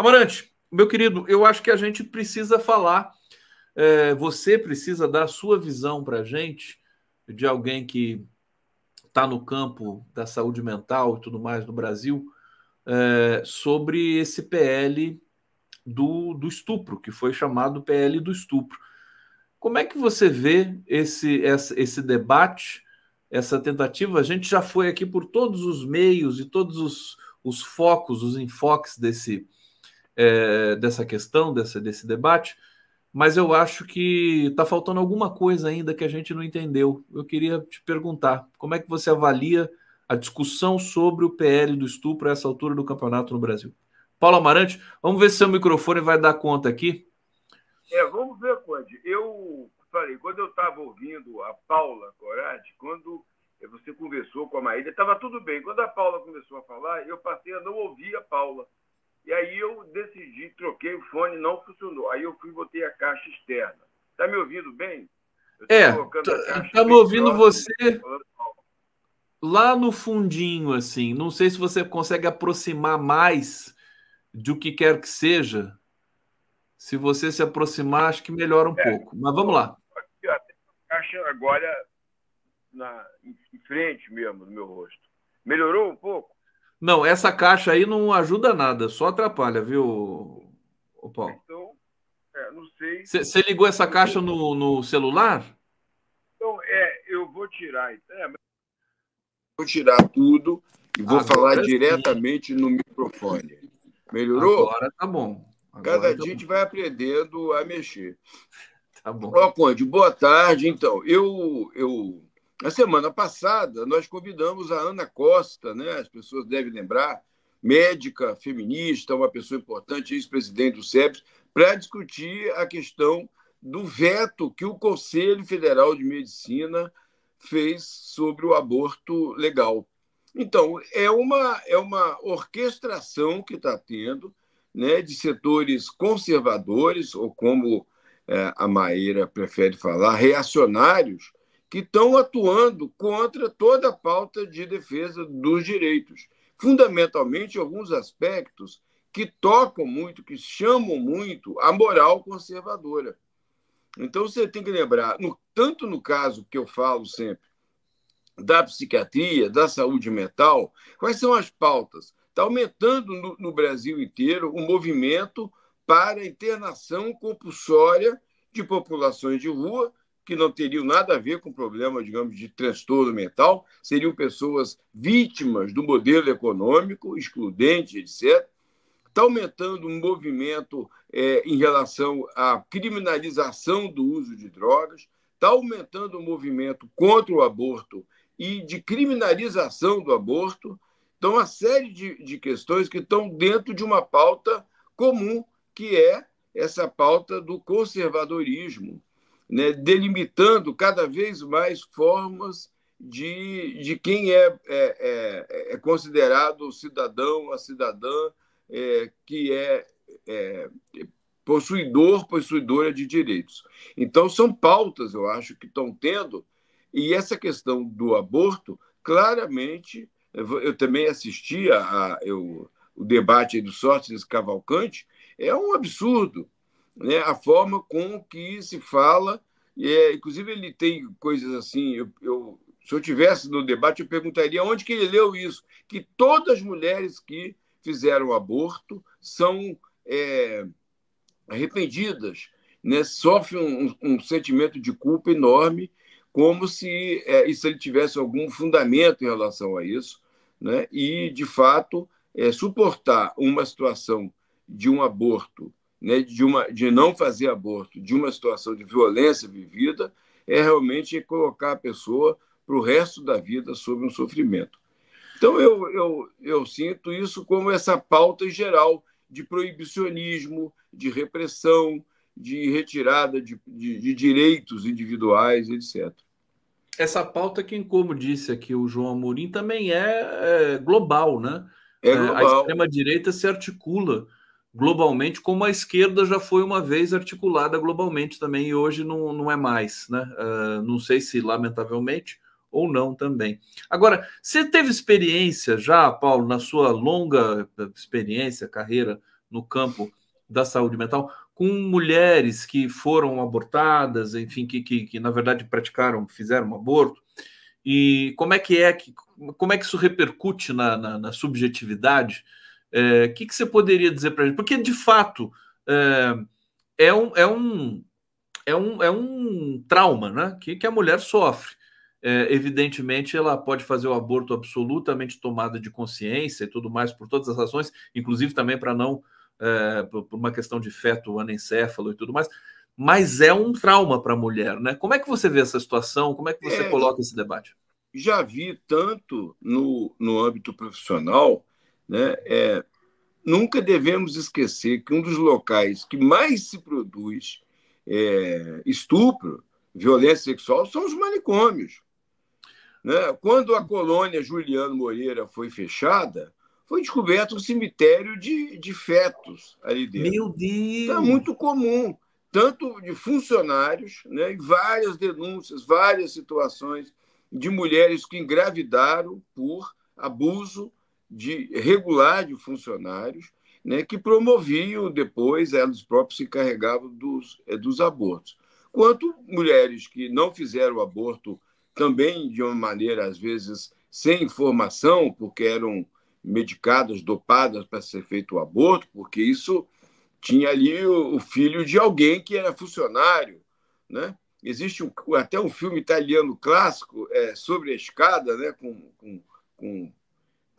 Amarante, meu querido, eu acho que a gente precisa falar, é, você precisa dar a sua visão para a gente, de alguém que está no campo da saúde mental e tudo mais no Brasil, é, sobre esse PL do, do estupro, que foi chamado PL do estupro. Como é que você vê esse, esse debate, essa tentativa? A gente já foi aqui por todos os meios e todos os, os focos, os enfoques desse, é, dessa questão, desse debate, mas eu acho que está faltando alguma coisa ainda que a gente não entendeu. Eu queria te perguntar como é que você avalia a discussão sobre o PL do estupro a essa altura do campeonato no Brasil. Paulo Amarante, vamos ver se seu microfone vai dar conta aqui. É, vamos ver, Conde. Eu falei, quando eu estava ouvindo a Paula Corade, quando você conversou com a Maíra, estava tudo bem. Quando a Paula começou a falar, eu passei a não ouvir a Paula. E aí eu decidi, troquei o fone, não funcionou. Aí eu fui botei a caixa externa. Está me ouvindo bem? é, Está tá me ouvindo você lá no fundinho, assim. Não sei se você consegue aproximar mais do que quer que seja. Se você se aproximar, acho que melhora um é, pouco. Mas vamos lá. A caixa agora na, em frente mesmo do meu rosto. Melhorou um pouco? Não, essa caixa aí não ajuda nada, só atrapalha, viu, o Paulo? Então, é, não sei. Você ligou essa caixa no, no, celular? Então, é, eu vou tirar. Então, é, Vou tirar tudo e vou Agora falar sim. diretamente no microfone. Melhorou? Agora tá bom. Agora Cada tá dia a gente vai aprendendo a mexer. Tá bom. Ó, Conde, boa tarde. Então, eu, eu na semana passada, nós convidamos a Ana Costa, né? as pessoas devem lembrar, médica, feminista, uma pessoa importante, ex-presidente do SEPS, para discutir a questão do veto que o Conselho Federal de Medicina fez sobre o aborto legal. Então, é uma, é uma orquestração que está tendo né, de setores conservadores, ou como é, a Maíra prefere falar, reacionários, que estão atuando contra toda a pauta de defesa dos direitos. Fundamentalmente, alguns aspectos que tocam muito, que chamam muito a moral conservadora. Então, você tem que lembrar, no, tanto no caso que eu falo sempre, da psiquiatria, da saúde mental, quais são as pautas? Está aumentando no, no Brasil inteiro o um movimento para a internação compulsória de populações de rua que não teriam nada a ver com problema, digamos, de transtorno mental, seriam pessoas vítimas do modelo econômico, excludente, etc. Está aumentando um movimento é, em relação à criminalização do uso de drogas, está aumentando o um movimento contra o aborto e de criminalização do aborto. Então, uma série de, de questões que estão dentro de uma pauta comum, que é essa pauta do conservadorismo, né, delimitando cada vez mais formas de, de quem é, é, é, é considerado cidadão, a cidadã é, que é, é possuidor, possuidora de direitos. Então, são pautas, eu acho, que estão tendo, e essa questão do aborto, claramente, eu também assisti a, a eu, o debate do Sócrates Cavalcante, é um absurdo né, a forma com que se fala. É, inclusive, ele tem coisas assim. Eu, eu, se eu tivesse no debate, eu perguntaria onde que ele leu isso, que todas as mulheres que fizeram aborto são é, arrependidas, né, sofrem um, um, sentimento de culpa enorme, como se, é, se ele tivesse algum fundamento em relação a isso. Né? E, de fato, é, suportar uma situação de um aborto né, de, uma, de não fazer aborto, de uma situação de violência vivida, é realmente colocar a pessoa para o resto da vida sob um sofrimento. Então, eu, eu, eu sinto isso como essa pauta em geral de proibicionismo, de repressão, de retirada de, de, de, direitos individuais, etc. Essa pauta, que como disse aqui o João Amorim, também é, é global, né? É, é global. A extrema-direita se articula globalmente, como a esquerda já foi uma vez articulada globalmente também, e hoje não, não é mais, né? Uh, não sei se lamentavelmente ou não também. Agora, você teve experiência já, Paulo, na sua longa experiência, carreira no campo da saúde mental, com mulheres que foram abortadas, enfim, que, que, que na verdade praticaram, fizeram um aborto, e como é que é que como é que isso repercute na, na, na subjetividade é, que, que você poderia dizer para a gente? Porque, de fato, é, é, um, é, um, é, um, é um trauma né? que, que a mulher sofre. É, evidentemente, ela pode fazer o aborto absolutamente tomada de consciência e tudo mais, por todas as razões, inclusive também para não, é, por uma questão de feto anencefalo e tudo mais, mas é um trauma para a mulher, né? Como é que você vê essa situação? Como é que você é, coloca esse debate? Já vi tanto no, no âmbito profissional né? É, nunca devemos esquecer que um dos locais que mais se produz é, estupro, violência sexual, são os manicômios. Né? Quando a colônia Juliano Moreira foi fechada, foi descoberto um cemitério de, de fetos ali dentro. Meu Deus! Então, é muito comum, tanto de funcionários, né, e várias denúncias, várias situações de mulheres que engravidaram por abuso de regular de funcionários né, que promoviam depois, elas próprias se encarregavam dos, eh, dos abortos. Quanto mulheres que não fizeram o aborto também de uma maneira, às vezes, sem informação, porque eram medicadas, dopadas para ser feito o aborto, porque isso tinha ali o, filho de alguém que era funcionário, né? Existe um, até um filme italiano clássico é, sobre a escada, né? Com, com, com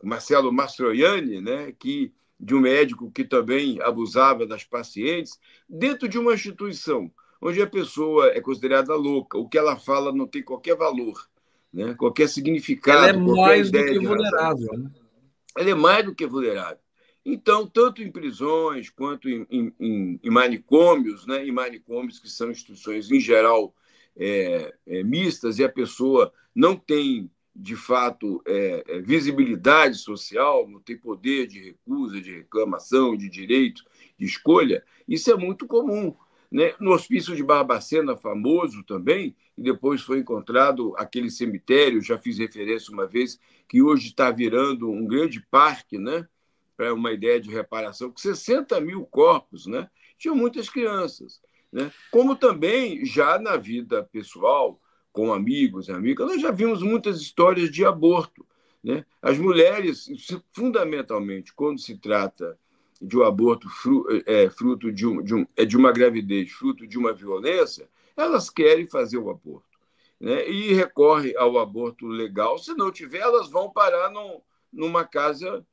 Marcelo Mastroianni, né, que de um médico que também abusava das pacientes, dentro de uma instituição onde a pessoa é considerada louca, o que ela fala não tem qualquer valor, né, qualquer significado. Ela é mais do que vulnerável. Né? Ela é mais do que vulnerável. Então, tanto em prisões quanto em, em, em, manicômios, né, em manicômios que são instituições, em geral, é, é, mistas, e a pessoa não tem de fato, é, é, visibilidade social, não tem poder de recusa, de reclamação, de direito, de escolha, isso é muito comum. Né? No hospício de Barbacena, famoso também, e depois foi encontrado aquele cemitério, já fiz referência uma vez, que hoje está virando um grande parque, né? para uma ideia de reparação, com 60 mil corpos, né? tinham muitas crianças. Né? Como também, já na vida pessoal, com amigos e amigas, nós já vimos muitas histórias de aborto. Né? As mulheres, fundamentalmente, quando se trata de um aborto é, fruto de, um, de, um, é de uma gravidez, fruto de uma violência, elas querem fazer o aborto. Né? E recorrem ao aborto legal. Se não tiver, elas vão parar num, numa casa,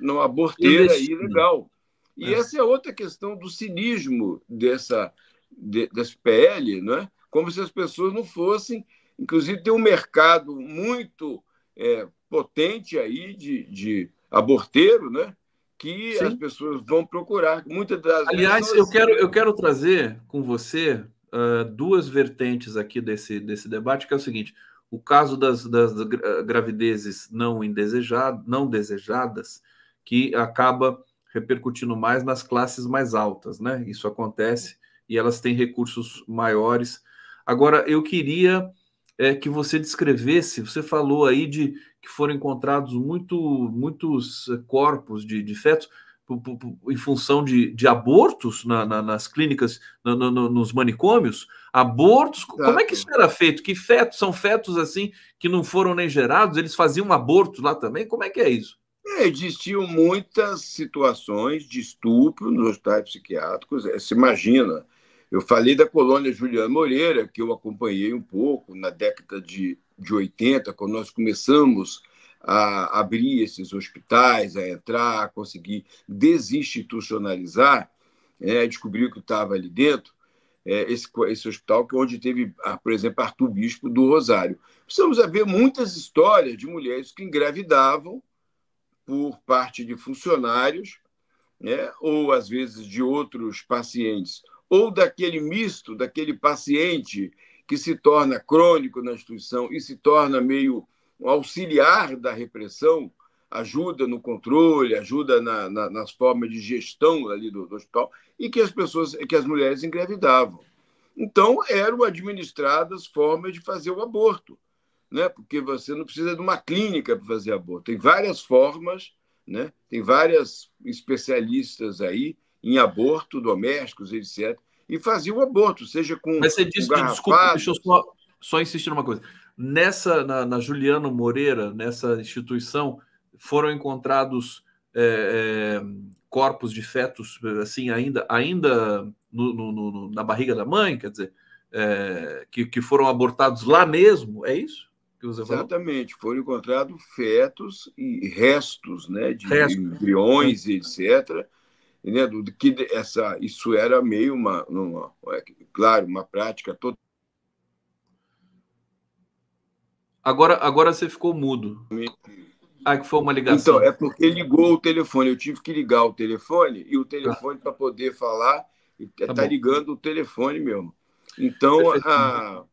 numa aborteira ilegal. E é. essa é outra questão do cinismo dessa, de, das PL, é né? como se as pessoas não fossem. Inclusive, tem um mercado muito é, potente aí de, de aborteiro, né? que Sim. as pessoas vão procurar. Muitas das Aliás, eu, quero, eu quero trazer com você uh, duas vertentes aqui desse, desse debate, que é o seguinte: o caso das, das gravidezes não, não desejadas, que acaba repercutindo mais nas classes mais altas, né? Isso acontece e elas têm recursos maiores Agora, eu queria é, que você descrevesse, você falou aí de que foram encontrados muito, muitos eh, corpos de, de fetos em função de, de abortos na, na, nas clínicas, na, nos manicômios, abortos, Exato. como é que isso era feito? Que fetos, são fetos assim, que não foram nem gerados, eles faziam abortos lá também, como é que é isso? É, existiam muitas situações de estupro nos hospitais psiquiátricos, é, se imagina, eu falei da colônia Juliana Moreira, que eu acompanhei um pouco na década de, de 80, quando nós começamos a abrir esses hospitais, a entrar, a conseguir desinstitucionalizar, é, o que estava ali dentro, é, esse, esse hospital, que é onde teve, ah, por exemplo, Arthur Bispo do Rosário. Precisamos ver muitas histórias de mulheres que engravidavam por parte de funcionários, né, ou às vezes de outros pacientes, ou daquele misto, daquele paciente que se torna crônico na instituição e se torna meio auxiliar da repressão, ajuda no controle, ajuda na, na, nas formas de gestão ali do, do, hospital, e que as pessoas, que as mulheres engravidavam. Então, eram administradas formas de fazer o aborto, né? porque você não precisa de uma clínica para fazer aborto. Tem várias formas, né? tem várias especialistas aí em aborto domésticos, etc. E fazia o aborto, seja com. Mas você disse, que desculpa, deixa eu só, só insistir numa coisa. Nessa, na, na Juliano Moreira, nessa instituição, foram encontrados é, é, corpos de fetos, assim, ainda, ainda no, no, no, na barriga da mãe, quer dizer, é, que, que foram abortados lá mesmo, é isso? Exatamente, foram encontrados fetos e restos né, de Resto. embriões, etc., entendeu? Né, que essa, isso era meio uma, uma, é, claro, uma prática toda. Agora, agora você ficou mudo. Ah, que foi uma ligação. Então, é porque ligou o telefone. Eu tive que ligar o telefone e o telefone ah. para poder falar. Está é, tá, tá ligando o telefone mesmo. Então, a, ah,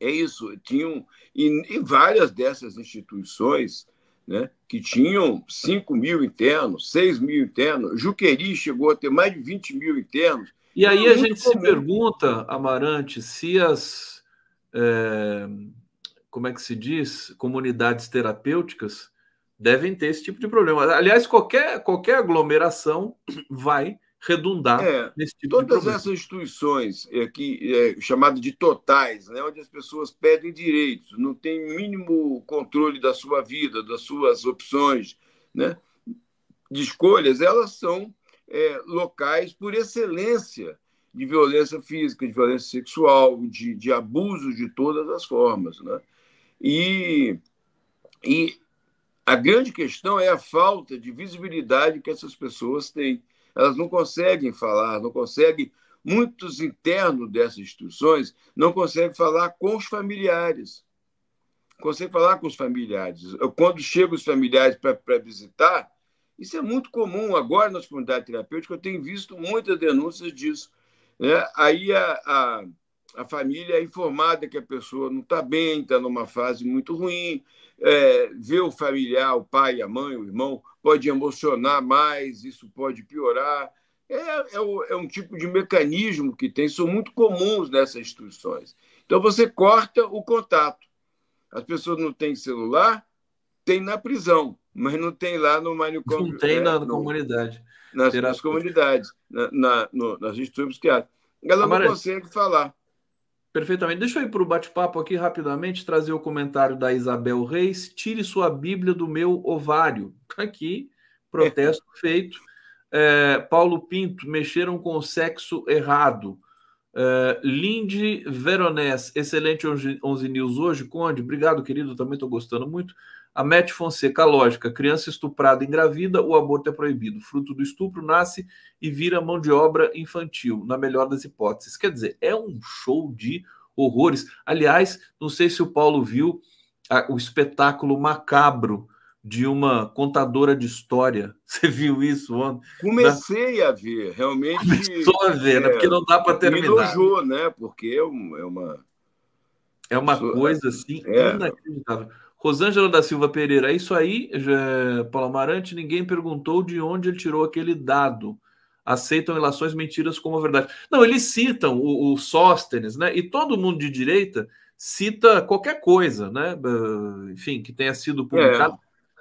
é isso. Tinham, e, e várias dessas instituições né, que tinham 5 mil internos, 6 mil internos. Juqueri chegou a ter mais de 20 mil internos. E aí a gente se pergunta, Amarante, se as. É, como é que se diz? Comunidades terapêuticas devem ter esse tipo de problema. Aliás, qualquer, qualquer aglomeração vai redundar é, nesse tipo Todas de essas instituições aqui, é, é chamadas de totais, né, onde as pessoas pedem direitos, não tem mínimo controle da sua vida, das suas opções né, de escolhas, elas são é, locais por excelência de violência física, de violência sexual, de, de abuso de todas as formas. Né? E, e a grande questão é a falta de visibilidade que essas pessoas têm elas não conseguem falar, não conseguem, muitos internos dessas instituições não conseguem falar com os familiares. Conseguem falar com os familiares. quando chegam os familiares para visitar, isso é muito comum. Agora, nas comunidades terapêuticas, eu tenho visto muitas denúncias disso. Né? Aí a, a a família é informada que a pessoa não está bem, está numa fase muito ruim, é, ver o familiar, o pai, a mãe, o irmão, pode emocionar mais, isso pode piorar. É, é, é um tipo de mecanismo que tem, são muito comuns nessas instituições. Então, você corta o contato. As pessoas não têm celular, tem na prisão, mas não tem lá no manicômio. Não tem é, na no, comunidade. Nas, nas comunidades, na, na, no, nas instituições psiquiátricas. Ela não consegue falar. Perfeitamente. Deixa eu ir para o bate-papo aqui rapidamente, trazer o comentário da Isabel Reis. Tire sua Bíblia do meu ovário. Tá aqui, protesto é. feito. É, Paulo Pinto, mexeram com o sexo errado. É, Veronés Veronese, excelente 11 News hoje, Conde. Obrigado, querido. Também estou gostando muito. A Mete Fonseca, lógica, criança estuprada engravida, o aborto tá é proibido. Fruto do estupro nasce e vira mão de obra infantil, na melhor das hipóteses. Quer dizer, é um show de horrores. Aliás, não sei se o Paulo viu a, o espetáculo macabro de uma contadora de história. Você viu isso ontem? Comecei a ver, realmente. Começou a ver, é, né? Porque não dá para é, terminar. Me né? nojou, né? Porque é, é uma. É uma, coisa assim é. inacreditável. Rosângela da Silva Pereira, é isso aí, já, Paulo Amarante, ninguém perguntou de onde ele tirou aquele dado. Aceitam relações mentiras como a verdade. Não, eles citam o, o Sóstenes, né? E todo mundo de direita cita qualquer coisa, né? Enfim, que tenha sido é. publicada, é.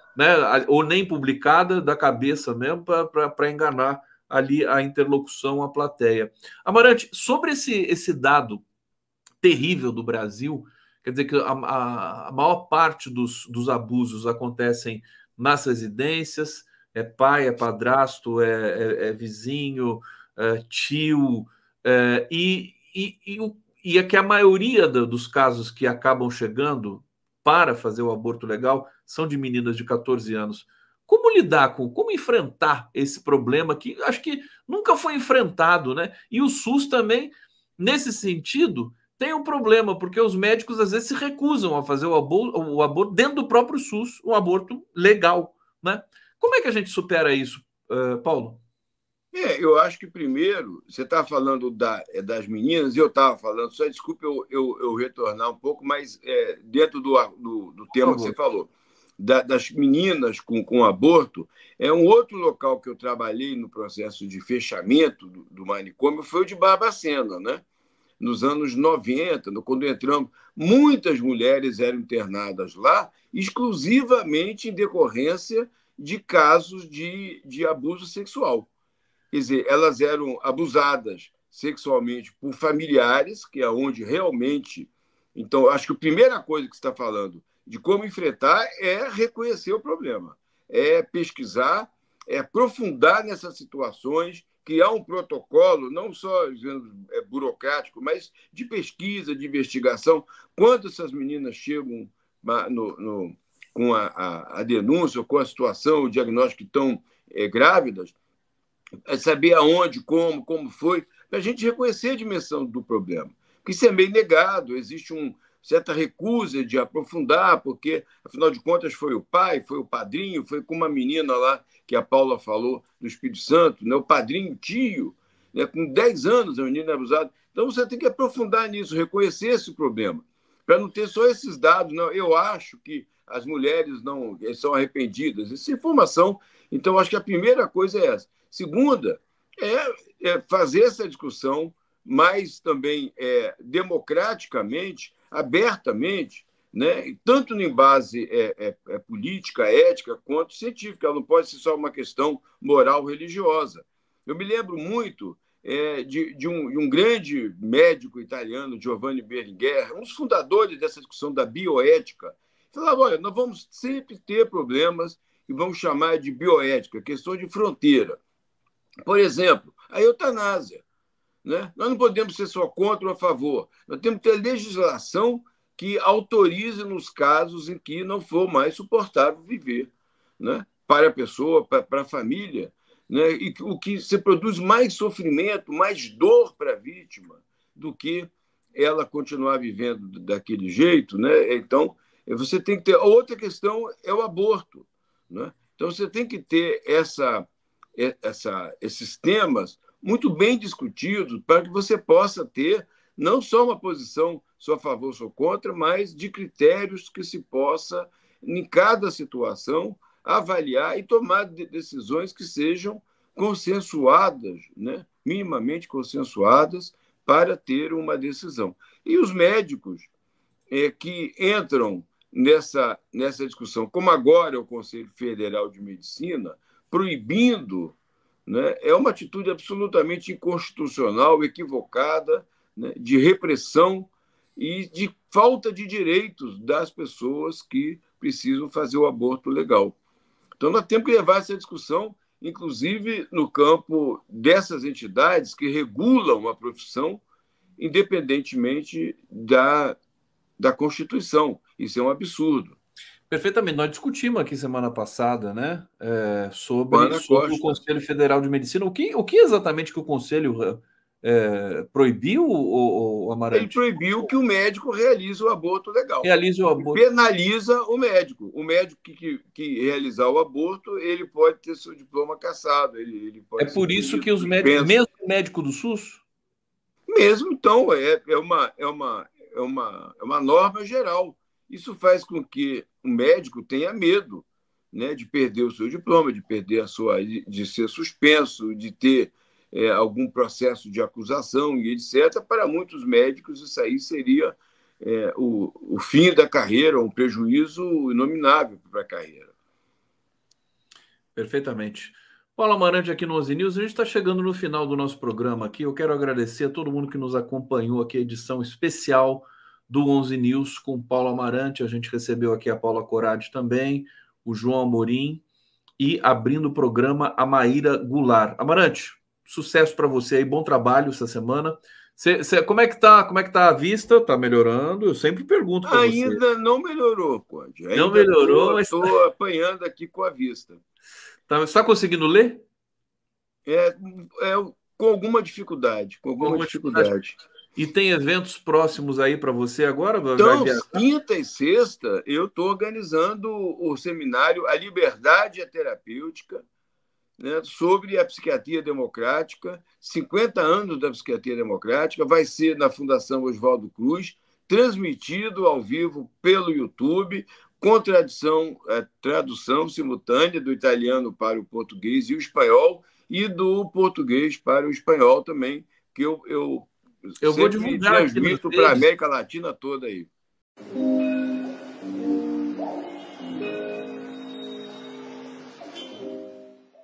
né? Ou nem publicada da cabeça mesmo para enganar ali a interlocução, a plateia. Amarante, sobre esse, esse dado terrível do Brasil, Quer dizer que a, a, a maior parte dos, dos abusos acontecem nas residências, é pai, é padrasto, é, é, é vizinho, é tio, é, e, e, e, o, e, é que a maioria dos casos que acabam chegando para fazer o aborto legal são de meninas de 14 anos. Como lidar com, como enfrentar esse problema que acho que nunca foi enfrentado, né? E o SUS também, nesse sentido, tem um problema, porque os médicos às vezes se recusam a fazer o aborto, o aborto dentro do próprio SUS, um aborto legal. Né? Como é que a gente supera isso, Paulo? É, eu acho que primeiro, você está falando da, é, das meninas, e eu estava falando, só desculpe eu, eu, eu, retornar um pouco, mas é, dentro do, do, do tema que você falou, da, das meninas com, com aborto, é um outro local que eu trabalhei no processo de fechamento do, do manicômio, foi o de Barbacena, né? nos anos 90, quando entramos, muitas mulheres eram internadas lá, exclusivamente em decorrência de casos de, de abuso sexual. Quer dizer, elas eram abusadas sexualmente por familiares, que é onde realmente. Então, acho que a primeira coisa que você está falando de como enfrentar é reconhecer o problema, é pesquisar, é aprofundar nessas situações que há um protocolo, não só é, burocrático, mas de pesquisa, de investigação. Quando essas meninas chegam no, no, com a, a, a, denúncia, com a situação, o diagnóstico que estão é, grávidas, é saber aonde, como, como foi, para a gente reconhecer a dimensão do problema. Porque isso é meio negado, existe um, certa recusa de aprofundar, porque, afinal de contas, foi o pai, foi o padrinho, foi com uma menina lá que a Paula falou do Espírito Santo, né? o padrinho, o tio, né? com 10 anos a menina é abusada. Então você tem que aprofundar nisso, reconhecer esse problema, para não ter só esses dados. Não. Eu acho que as mulheres não eh, são arrependidas. Essa é informação. Então, acho que a primeira coisa é essa. Segunda, é, é fazer essa discussão mais também é, democraticamente abertamente, né, tanto em base é, é, é, política, ética, quanto científica. Ela não pode ser só uma questão moral religiosa. Eu me lembro muito é, de, de, um, de, um, grande médico italiano, Giovanni Berlinguer, um dos fundadores dessa discussão da bioética. Falava: olha, nós vamos sempre ter problemas e vamos chamar de bioética, questão de fronteira. Por exemplo, a eutanásia. Né? Nós não podemos ser só contra ou a favor. Nós temos que ter legislação que autorize nos casos em que não for mais suportável viver né? para a pessoa, para, a família. Né? E o que se produz mais sofrimento, mais dor para a vítima do que ela continuar vivendo daquele jeito, né? Então, eh, você tem que ter. Outra questão é o aborto, né? Então, você tem que ter essa, eh, essa, esses temas muito bem discutidos para que você possa ter não só uma posição sou a favor, sou contra, mas de critérios que se possa, em cada situação, avaliar e tomar decisões que sejam consensuadas, né? minimamente consensuadas, para ter uma decisão. E os médicos é, que entram nessa, nessa discussão, como agora é o Conselho Federal de Medicina, proibindo né, é uma atitude absolutamente inconstitucional, equivocada, né, de repressão e de falta de direitos das pessoas que precisam fazer o aborto legal. Então, nós temos que levar essa discussão, inclusive no campo dessas entidades que regulam a profissão, independentemente da, da Constituição. Isso é um absurdo. Perfeitamente. Nós discutimos aqui semana passada, né, é, sobre, sobre o Conselho Federal de Medicina. O que, o que exatamente que o Conselho eh, é, proibiu o, o Ele proibiu que o médico realize o aborto legal. Realize o aborto. penaliza o médico. O médico que, que, que, realizar o aborto, ele pode ter seu diploma cassado. Ele, ele é por isso que os médicos, mesmo o médico do SUS? Mesmo, então, é, é, uma, é, uma, é, uma, é uma norma geral. Isso faz com que o médico tenha medo né, de perder o seu diploma, de perder a sua, de ser suspenso, de ter é, algum processo de acusação e etc. Para muitos médicos, isso aí seria é, o, o fim da carreira, um prejuízo inominável para a carreira. Perfeitamente. Paulo Amarante aqui no 11 News. A gente está chegando no final do nosso programa aqui. Eu quero agradecer a todo mundo que nos acompanhou aqui, a edição especial do 11 News com Paulo Amarante. A gente recebeu aqui a Paula Corade também, o João Amorim e abrindo o programa a Maíra Goulart. Amarante, sucesso para você aí, bom trabalho essa semana. Cê, cê, como é que tá? Como é que tá a vista? Tá melhorando? Eu sempre pergunto. Ainda você. não melhorou, pode Ainda não melhorou, tô, mas estou tá- apanhando aqui com a vista. Tá, você está conseguindo ler? É, é, com alguma dificuldade, com alguma, alguma dificuldade. dificuldade. E tem eventos próximos aí para você agora? Então, quinta e sexta, eu estou organizando o seminário A Liberdade é Terapêutica, né, sobre a psiquiatria democrática, 50 anos da psiquiatria democrática, vai ser na Fundação Oswaldo Cruz, transmitido ao vivo pelo YouTube, com tradução, é, tradução simultânea do italiano para o português e o espanhol, e do português para o espanhol também, que eu, eu eu vou divulgar aqui. para a América Latina toda aí.